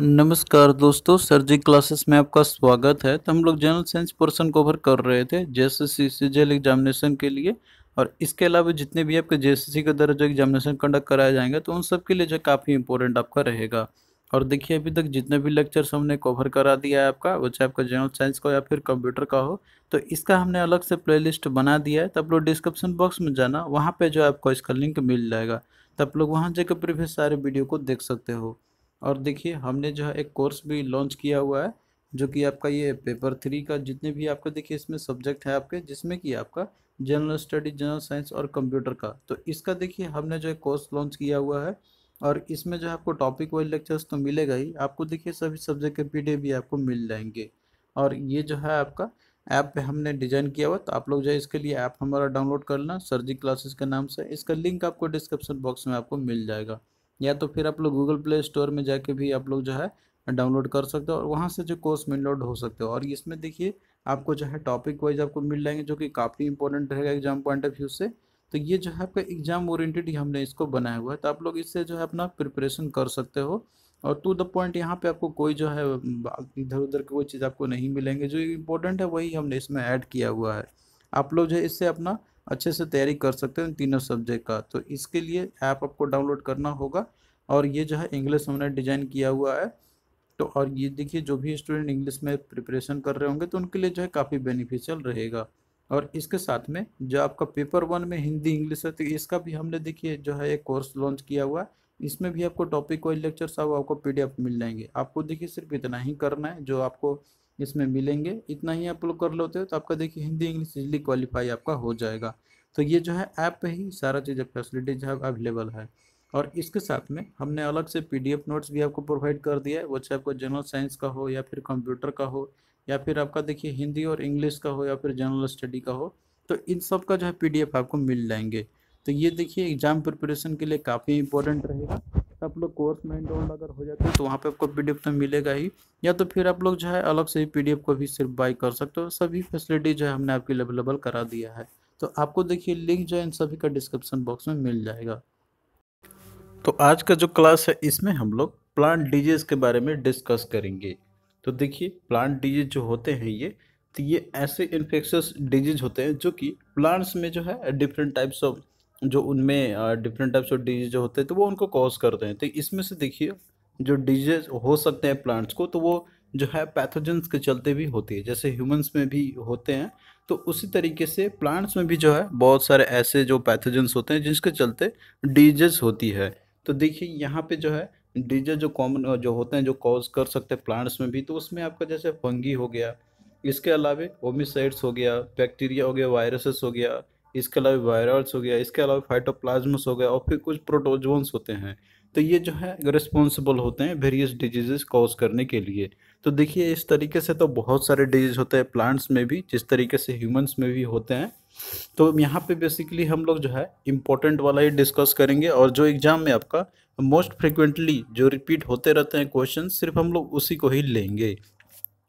नमस्कार दोस्तों सर्जिक क्लासेस में आपका स्वागत है तो हम लोग जनरल साइंस पोर्सन कवर कर रहे थे सी जेल एग्जामिनेशन के लिए और इसके अलावा जितने भी आपके सी के द्वारा जो एग्जामिनेशन कंडक्ट कराया जाएगा तो उन सब के लिए जो काफ़ी इंपॉर्टेंट आपका रहेगा और देखिए अभी तक जितने भी लेक्चर्स हमने कवर करा दिया है आपका वो चाहे आपका जनरल साइंस का या फिर कंप्यूटर का हो तो इसका हमने अलग से प्लेलिस्ट बना दिया है तो आप लोग डिस्क्रिप्शन बॉक्स में जाना वहाँ पर जो आपको इसका लिंक मिल जाएगा तो आप लोग वहाँ जाकर प्रीवियस सारे वीडियो को देख सकते हो और देखिए हमने जो है एक कोर्स भी लॉन्च किया हुआ है जो कि आपका ये पेपर थ्री का जितने भी आपका देखिए इसमें सब्जेक्ट है आपके जिसमें कि आपका जनरल स्टडी जनरल साइंस और कंप्यूटर का तो इसका देखिए हमने जो है कोर्स लॉन्च किया हुआ है और इसमें जो है आपको टॉपिक वाइज लेक्चर्स तो मिलेगा ही आपको देखिए सभी सब्जेक्ट के पी भी आपको मिल जाएंगे और ये जो है आपका ऐप पे हमने डिजाइन किया हुआ तो आप लोग जो है इसके लिए ऐप हमारा डाउनलोड कर लेना सरजी क्लासेस के नाम से इसका लिंक आपको डिस्क्रिप्शन बॉक्स में आपको मिल जाएगा या तो फिर आप लोग गूगल प्ले स्टोर में जाके भी आप लोग जो है डाउनलोड कर सकते हो और वहाँ से जो कोर्स डाउनलोड हो सकते हो और इसमें देखिए आपको जो है टॉपिक वाइज आपको मिल जाएंगे जो कि काफ़ी इंपॉर्टेंट रहेगा एग्जाम पॉइंट ऑफ व्यू से तो ये जो है आपका एग्जाम ओरिएंटेड ही हमने इसको बनाया हुआ है तो आप लोग इससे जो है अपना प्रिपरेशन कर सकते हो और टू द पॉइंट यहाँ पे आपको कोई जो है इधर उधर की कोई चीज़ आपको नहीं मिलेंगे जो इम्पोर्टेंट है वही हमने इसमें ऐड किया हुआ है आप लोग जो है इससे अपना अच्छे से तैयारी कर सकते हैं तीनों सब्जेक्ट का तो इसके लिए ऐप आपको डाउनलोड करना होगा और ये जो है इंग्लिश हमने डिज़ाइन किया हुआ है तो और ये देखिए जो भी स्टूडेंट इंग्लिश में प्रिपरेशन कर रहे होंगे तो उनके लिए जो है काफ़ी बेनिफिशियल रहेगा और इसके साथ में जो आपका पेपर वन में हिंदी इंग्लिश है तो इसका भी हमने देखिए जो है एक कोर्स लॉन्च किया हुआ है इसमें भी आपको टॉपिक वाइज लेक्चर सब आपको पीडीएफ मिल जाएंगे आपको देखिए सिर्फ इतना ही करना है जो आपको इसमें मिलेंगे इतना ही आप लोग कर लेते हो तो आपका देखिए हिंदी इंग्लिश इजली क्वालिफाई आपका हो जाएगा तो ये जो है ऐप पे ही सारा चीज़ फैसिलिटीज है अवेलेबल है और इसके साथ में हमने अलग से पीडीएफ नोट्स भी आपको प्रोवाइड कर दिया है वो चाहे आपको जनरल साइंस का हो या फिर कंप्यूटर का हो या फिर आपका देखिए हिंदी और इंग्लिश का हो या फिर जनरल स्टडी का हो तो इन सब का जो है पी आपको मिल जाएंगे तो ये देखिए एग्जाम प्रिपरेशन के लिए काफ़ी इंपॉर्टेंट रहेगा आप लोग कोर्स में डाउन अगर हो जाते हैं तो वहाँ पे आपको पी तो मिलेगा ही या तो फिर आप लोग जो है अलग से ही पी को भी सिर्फ बाई कर सकते हो सभी फैसिलिटी जो है हमने आपके लिए अवेलेबल करा दिया है तो आपको देखिए लिंक जो है इन सभी का डिस्क्रिप्शन बॉक्स में मिल जाएगा तो आज का जो क्लास है इसमें हम लोग प्लांट डिजीज के बारे में डिस्कस करेंगे तो देखिए प्लांट डिजीज जो होते हैं ये तो ये ऐसे इन्फेक्शस डिजीज होते हैं जो कि प्लांट्स में जो है डिफरेंट टाइप्स ऑफ जो उनमें डिफरेंट टाइप्स ऑफ डिजीज जो होते हैं तो वो उनको कॉज करते हैं तो इसमें से देखिए जो डिजीज हो सकते हैं प्लांट्स को तो वो जो है पैथोजेंस के चलते भी होती है जैसे ह्यूमंस में भी होते हैं तो उसी तरीके से प्लांट्स में भी जो है बहुत सारे ऐसे जो पैथोजेंस होते हैं जिसके चलते डिजीज होती है तो देखिए यहाँ पे जो है डिजीज जो कॉमन जो होते हैं जो कॉज कर सकते हैं प्लांट्स में भी तो उसमें आपका जैसे फंगी हो गया इसके अलावा ओमिसाइड्स हो गया बैक्टीरिया हो गया वायरसेस हो गया इसके अलावा वायरल्स हो गया इसके अलावा फाइटोप्लाज्मस हो गया और फिर कुछ प्रोटोजोन्स होते हैं तो ये जो है रिस्पॉन्सिबल होते हैं वेरियस डिजीजेस कॉज करने के लिए तो देखिए इस तरीके से तो बहुत सारे डिजीज होते हैं प्लांट्स में भी जिस तरीके से ह्यूमंस में भी होते हैं तो यहाँ पे बेसिकली हम लोग जो है इम्पोर्टेंट वाला ही डिस्कस करेंगे और जो एग्ज़ाम में आपका मोस्ट फ्रिक्वेंटली जो रिपीट होते रहते हैं क्वेश्चन सिर्फ हम लोग उसी को ही लेंगे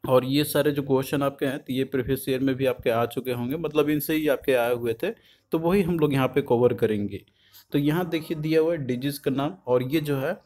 और ये सारे जो क्वेश्चन आपके हैं तो ये प्रीवियस ईयर में भी आपके आ चुके होंगे मतलब इनसे ही आपके आए हुए थे तो वही हम लोग यहाँ पे कवर करेंगे तो यहाँ देखिए दिया हुआ है डिजीज़ का नाम और ये जो है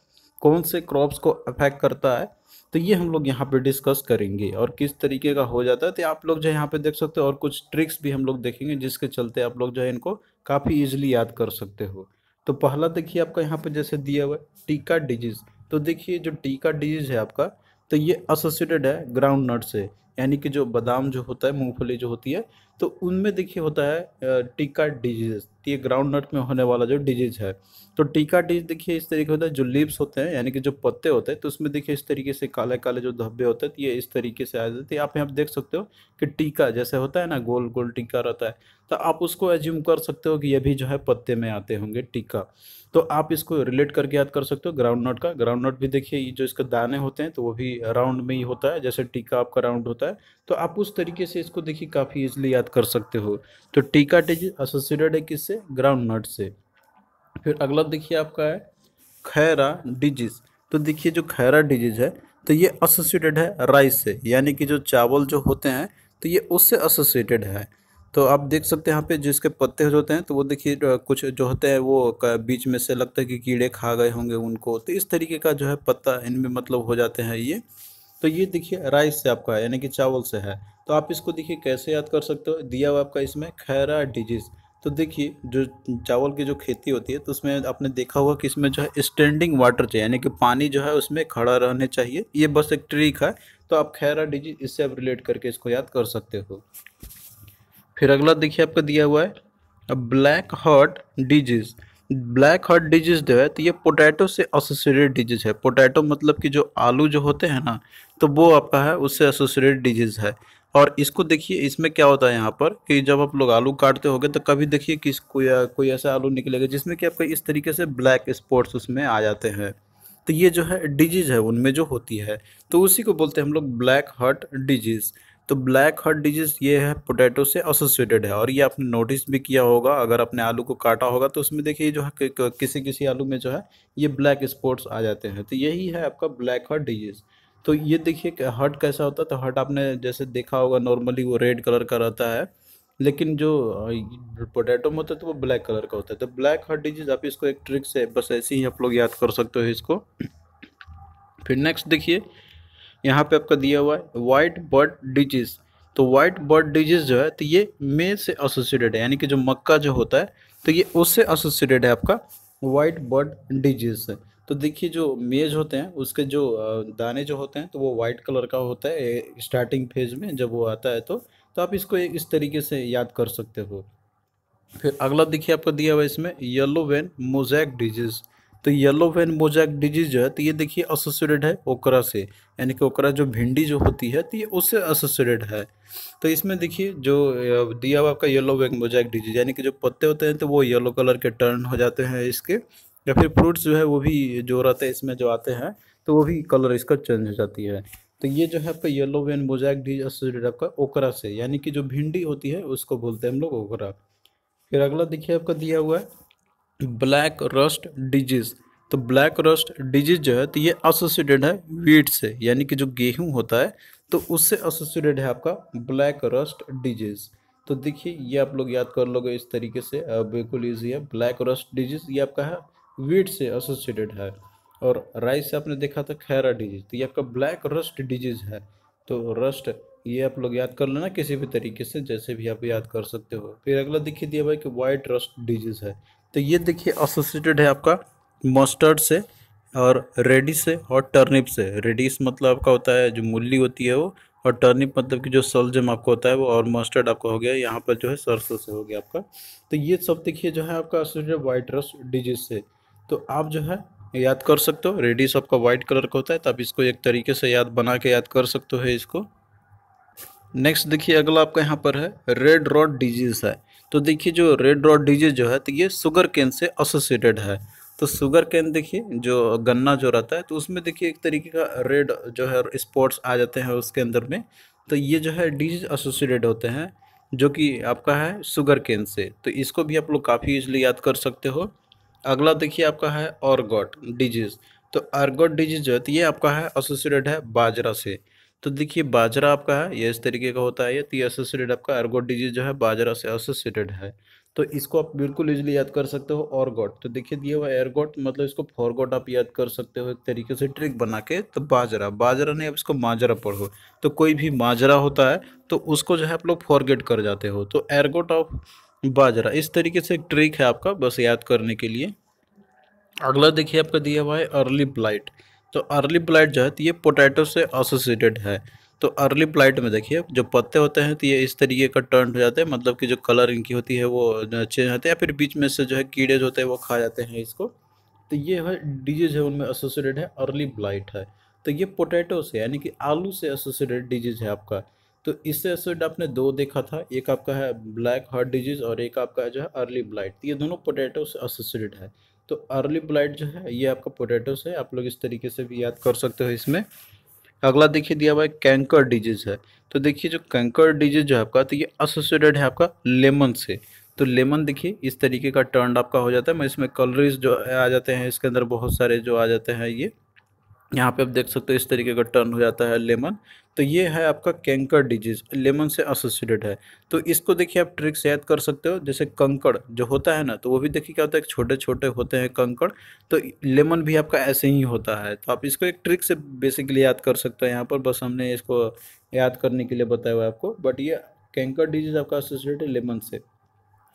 कौन से क्रॉप्स को अफेक्ट करता है तो ये हम लोग यहाँ पे डिस्कस करेंगे और किस तरीके का हो जाता है तो आप लोग जो है यहाँ पर देख सकते हो और कुछ ट्रिक्स भी हम लोग देखेंगे जिसके चलते आप लोग जो है इनको काफ़ी ईजिली याद कर सकते हो तो पहला देखिए आपका यहाँ पर जैसे दिया हुआ है टीका डिजीज़ तो देखिए जो टीका डिजीज़ है आपका तो ये एसोसिएटेड है ग्राउंड नट से यानी कि जो बादाम जो होता है मूँगफली जो होती है तो उनमें देखिए होता है टीका डिजीज ये ग्राउंड नट में होने वाला जो डिजीज है तो टीका डिजीज देखिए इस तरीके होता है जो लीव्स होते हैं यानी कि जो पत्ते होते हैं तो उसमें देखिए इस तरीके से काले काले जो धब्बे होते हैं तो ये इस तरीके से आ जाते हैं तो आप यहाँ देख सकते हो कि टीका जैसे होता है ना गोल गोल टीका रहता है तो आप उसको एज्यूम कर सकते हो कि ये भी जो है पत्ते में आते होंगे टीका तो आप इसको रिलेट करके याद कर सकते हो ग्राउंड नट का ग्राउंड नट भी देखिए जो इसके दाने होते हैं तो वो भी राउंड में ही होता है जैसे टीका आपका राउंड होता है तो आप उस तरीके से इसको देखिए काफ़ी ईजिली याद कर सकते हो तो टीका टिज एसोसिएटेड है किससे ग्राउंड नट से फिर अगला देखिए आपका है खैरा डिजीज तो देखिए जो खैरा डिजीज है तो ये एसोसिएटेड है राइस से यानी कि जो चावल जो होते हैं तो ये उससे एसोसिएटेड है तो आप देख सकते हैं यहाँ पे जिसके पत्ते होते हैं तो वो देखिए कुछ जो होते हैं वो बीच में से लगता है कि कीड़े खा गए होंगे उनको तो इस तरीके का जो है पत्ता इनमें मतलब हो जाते हैं ये तो ये देखिए राइस से आपका है यानी कि चावल से है तो आप इसको देखिए कैसे याद कर सकते हो दिया हुआ आपका इसमें खैरा डिजीज़ तो देखिए जो चावल की जो खेती होती है तो उसमें आपने देखा होगा कि इसमें जो है स्टैंडिंग वाटर चाहिए यानी कि पानी जो है उसमें खड़ा रहने चाहिए ये बस एक ट्रिक है तो आप खैरा डिजीज इससे आप रिलेट करके इसको याद कर सकते हो फिर अगला देखिए आपका दिया हुआ है black hot disease black heart disease जो है तो ये पोटैटो से एसोसिएटेड डिजीज है पोटैटो मतलब कि जो आलू जो होते हैं ना तो वो आपका है उससे एसोसिएटेड डिजीज है और इसको देखिए इसमें क्या होता है यहाँ पर कि जब आप लोग आलू काटते होगे तो कभी देखिए कि कोई कोई ऐसा आलू निकलेगा जिसमें कि आपका इस तरीके से ब्लैक स्पॉट्स उसमें आ जाते हैं तो ये जो है डिजीज़ है उनमें जो होती है तो उसी को बोलते हैं हम लोग ब्लैक हार्ट डिजीज़ तो ब्लैक हार्ट डिजीज़ ये है पोटैटो से एसोसिएटेड है और ये आपने नोटिस भी किया होगा अगर आपने आलू को काटा होगा तो उसमें देखिए जो है किसी किसी आलू में जो है ये ब्लैक स्पॉट्स आ जाते हैं तो यही है आपका ब्लैक हर्ट डिजीज़ तो ये देखिए हर्ट कैसा होता है तो हर्ट आपने जैसे देखा होगा नॉर्मली वो रेड कलर का रहता है लेकिन जो पोटैटो में होता है तो वो ब्लैक कलर का होता है तो ब्लैक हार्ट डिजीज़ आप इसको एक ट्रिक से बस ऐसे ही आप लोग याद कर सकते हो इसको फिर नेक्स्ट देखिए यहाँ पे आपका दिया हुआ है वाइट बर्ड डिजीज तो वाइट बर्ड डिजीज जो है तो ये मे से एसोसिएटेड है यानी कि जो मक्का जो होता है तो ये उससे एसोसिएटेड है आपका वाइट बर्ड डिजीज से तो देखिए जो मेज होते हैं उसके जो दाने जो होते हैं तो वो वाइट कलर का होता है स्टार्टिंग फेज में जब वो आता है तो तो आप इसको एक इस तरीके से याद कर सकते हो फिर अगला देखिए आपको दिया हुआ इसमें येलो वेन मोजैक डिजीज़ तो येलो वेन मोजैक डिजीज जो है तो ये देखिए एसोसिएटेड है ओकरा से यानी कि ओकरा जो भिंडी जो होती है तो ये उससे एसोसिएटेड है तो इसमें देखिए जो दिया हुआ आपका येलो वेन मोजैक डिजीज यानी कि जो पत्ते होते हैं तो वो येलो कलर के टर्न हो जाते हैं इसके या फिर फ्रूट्स जो है वो भी जो रहते हैं इसमें जो आते हैं तो वो भी कलर इसका चेंज हो जाती है तो ये जो है आपका yellow vein mosaic disease associated आपका ओकरा से यानी कि जो भिंडी होती है उसको बोलते हैं हम लोग ओकरा फिर अगला देखिए आपका दिया हुआ है ब्लैक रस्ट डिजीज़ तो ब्लैक रस्ट डिजीज जो है तो ये एसोसिएटेड है वीट से यानी कि जो गेहूं होता है तो उससे एसोसिएटेड है आपका ब्लैक रस्ट डिजीज तो देखिए ये आप लोग याद कर लोगे इस तरीके से बिल्कुल ईजी है ब्लैक रस्ट डिजीज ये आपका है वीट से एसोसिएटेड है और राइस से आपने देखा था खैरा डिजीज तो ये आपका ब्लैक रस्ट डिजीज है तो रस्ट ये आप लोग याद कर लेना किसी भी तरीके से जैसे भी आप याद कर सकते हो फिर अगला देखिए दिया भाई कि वाइट रस्ट डिजीज है तो ये देखिए एसोसिएटेड है आपका मस्टर्ड से और रेडी से और टर्निप से रेडिस मतलब आपका होता है जो मूली होती है वो और टर्निप मतलब कि जो सलजम आपको होता है वो और मस्टर्ड आपका हो गया यहाँ पर जो है सरसों से हो गया आपका तो ये सब देखिए जो है आपका एसोसिएटेड वाइट रस डिजीज से तो आप जो है याद कर सकते हो रेडिस आपका वाइट कलर का होता है तो आप इसको एक तरीके से याद बना के याद कर सकते हो इसको नेक्स्ट देखिए अगला आपका यहाँ पर है रेड रॉड डिजीज़ है तो देखिए जो रेड रॉड डिजीज जो है तो ये शुगर कैन से एसोसिएटेड है तो शुगर कैन देखिए जो गन्ना जो रहता है तो उसमें देखिए एक तरीके का रेड जो है स्पॉट्स आ जाते हैं उसके अंदर में तो ये जो है डिजीज एसोसिएटेड होते हैं जो कि आपका है शुगर कैन से तो इसको भी आप लोग काफ़ी ईजिली याद कर सकते हो अगला देखिए आपका है ऑर्गॉट डिजीज़ तो अर्गोट डिजीज जो है तो ये आपका है एसोसिएटेड है बाजरा से तो देखिए बाजरा आपका है ये इस तरीके का होता है ये ती एसोसिएटेड आपका अर्गोट डिजीज जो है बाजरा से एसोसिएटेड है तो इसको आप बिल्कुल इजीली याद कर सकते हो ऑरगोट तो देखिए दिया हुआ एयरगोट मतलब इसको फॉरगोट आप याद कर सकते हो एक तरीके से ट्रिक बना के तो बाजरा बाजरा नहीं आप इसको माजरा पढ़ो तो कोई भी माजरा होता है तो उसको जो है आप लोग फॉरगेट कर जाते हो तो एयरगोट ऑफ बाजरा इस तरीके से एक ट्रिक है आपका बस याद करने के लिए अगला देखिए आपका दिया हुआ है अर्ली ब्लाइट तो अर्ली ब्लाइट जो है तो ये पोटैटो से एसोसिएटेड है तो अर्ली ब्लाइट में देखिए जो पत्ते होते हैं तो ये इस तरीके का टर्न हो जाते हैं मतलब कि जो कलर इनकी होती है वो चेंज होते हैं या फिर बीच में से जो है कीड़े जो होते हैं वो खा जाते हैं इसको तो ये है डिजीज है उनमें एसोसिएटेड है अर्ली ब्लाइट है तो ये पोटैटो से यानी कि आलू से एसोसिएटेड डिजीज है आपका तो इससे एसोसिएटेड आपने दो देखा था एक आपका है ब्लैक हार्ट डिजीज और एक आपका जो है अर्ली ब्लाइट तो ये दोनों पोटैटो से एसोसिएटेड है तो अर्ली ब्लाइट जो है ये आपका पोटैटोस है आप लोग इस तरीके से भी याद कर सकते हो इसमें अगला देखिए दिया हुआ है कैंकर डिजीज़ है तो देखिए जो कैंकर डिजीज़ जो है आपका तो ये एसोसिएटेड है आपका लेमन से तो लेमन देखिए इस तरीके का टर्न आपका हो जाता है मैं इसमें कलरीज जो आ जाते हैं इसके अंदर बहुत सारे जो आ जाते हैं ये यहाँ पे आप देख सकते हो इस तरीके का टर्न हो जाता है लेमन तो ये है आपका कैंकर डिजीज़ लेमन से एसोसिएटेड है तो इसको देखिए आप ट्रिक्स याद कर सकते हो जैसे कंकड़ जो होता है ना तो वो भी देखिए क्या होता है छोटे छोटे होते हैं कंकड़ तो लेमन भी आपका ऐसे ही होता है तो आप इसको एक ट्रिक से बेसिकली याद कर सकते हो यहाँ पर बस हमने इसको याद करने के लिए बताया हुआ है आपको बट ये कैंकर डिजीज़ आपका एसोसिएटेड है लेमन से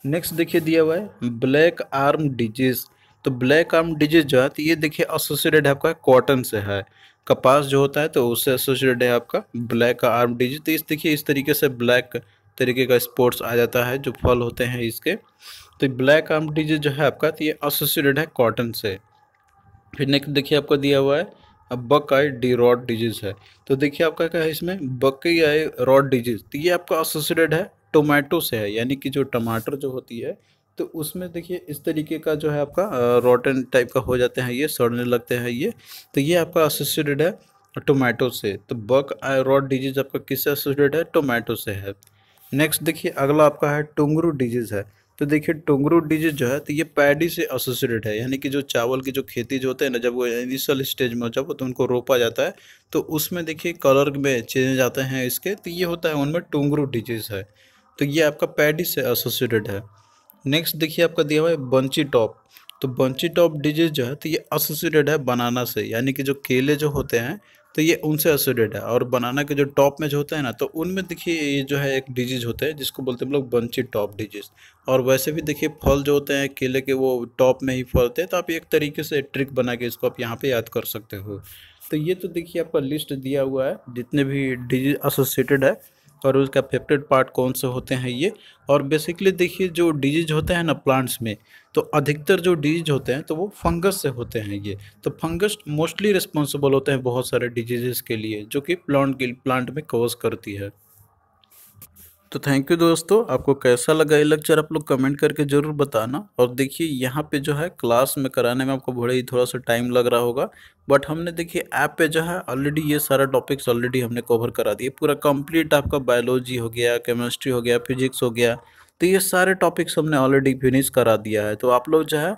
नेक्स्ट देखिए दिया हुआ है ब्लैक आर्म डिजीज़ तो ब्लैक आर्म डिजीज जो है तो ये देखिए एसोसिएटेड आपका कॉटन से है कपास जो होता है तो उससे एसोसिएटेड है आपका ब्लैक आर्म डिजीज तो इस देखिए इस तरीके से ब्लैक तरीके का स्पोर्ट्स आ जाता है जो फल होते हैं इसके तो ब्लैक आर्म डिजीज जो है आपका तो ये एसोसिएटेड है कॉटन से फिर नेक्स्ट देखिए आपको दिया हुआ है अब बक आई डी रॉड डिजीज है तो देखिए आपका क्या है इसमें बक आई रॉड डिजीज तो ये आपका एसोसिएटेड है टोमेटो से है यानी कि जो टमाटर जो होती है तो उसमें देखिए इस तरीके का जो है आपका रॉटन टाइप का हो जाते हैं ये सड़ने लगते हैं ये तो ये आपका एसोसिएटेड है टोमेटो से तो बक रॉट डिजीज़ आपका किससे एसोसिएटेड है टोमेटो से है नेक्स्ट देखिए अगला आपका है टोंगरू डिजीज़ है तो देखिए टोंगरू डिजीज जो है तो ये पैडी से एसोसिएटेड है यानी कि जो चावल की जो खेती जो होते हैं ना जब वो इनिशियल स्टेज में जब तो उनको रोपा जाता है तो उसमें देखिए कलर में चेंज आते हैं इसके तो ये होता है उनमें टोंगरू डिजीज़ है तो ये आपका पैडी से एसोसिएटेड है नेक्स्ट देखिए आपका दिया हुआ है बंची टॉप तो बंची टॉप डिजीज जो है तो ये एसोसिएटेड है बनाना से यानी कि जो केले जो होते हैं तो ये उनसे एसोसिएटेड है और बनाना के जो टॉप में जो होते हैं ना तो उनमें देखिए ये जो है एक डिजीज होते हैं जिसको बोलते हैं हम लोग बंची टॉप डिजीज और वैसे भी देखिए फल जो होते हैं केले के वो टॉप में ही फलते हैं तो आप एक तरीके से ट्रिक बना के इसको आप यहाँ पर याद कर सकते हो तो ये तो देखिए आपका लिस्ट दिया हुआ है जितने भी डिजीज एसोसिएटेड है और उसका अफेक्टेड पार्ट कौन से होते हैं ये और बेसिकली देखिए जो डिजीज होते हैं ना प्लांट्स में तो अधिकतर जो डिजीज होते हैं तो वो फंगस से होते हैं ये तो फंगस मोस्टली रिस्पॉन्सिबल होते हैं बहुत सारे डिजीज़ के लिए जो कि प्लांट प्लांट में कोज करती है तो थैंक यू दोस्तों आपको कैसा लगा ये लेक्चर आप लोग कमेंट करके ज़रूर बताना और देखिए यहाँ पे जो है क्लास में कराने में आपको बड़े ही थोड़ा सा टाइम लग रहा होगा बट हमने देखिए ऐप पे जो है ऑलरेडी ये सारा टॉपिक्स ऑलरेडी हमने कवर करा दिए पूरा कंप्लीट आपका बायोलॉजी हो गया केमिस्ट्री हो गया फिजिक्स हो गया तो ये सारे टॉपिक्स हमने ऑलरेडी फिनिश करा दिया है तो आप लोग जो है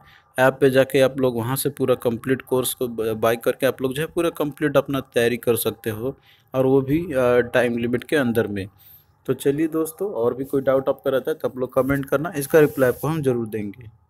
ऐप पे जाके आप लोग वहाँ से पूरा कंप्लीट कोर्स को बाई करके आप लोग जो है पूरा कंप्लीट अपना तैयारी कर सकते हो और वो भी टाइम लिमिट के अंदर में तो चलिए दोस्तों और भी कोई डाउट आपका रहता है तो आप लोग कमेंट करना इसका रिप्लाई आपको हम जरूर देंगे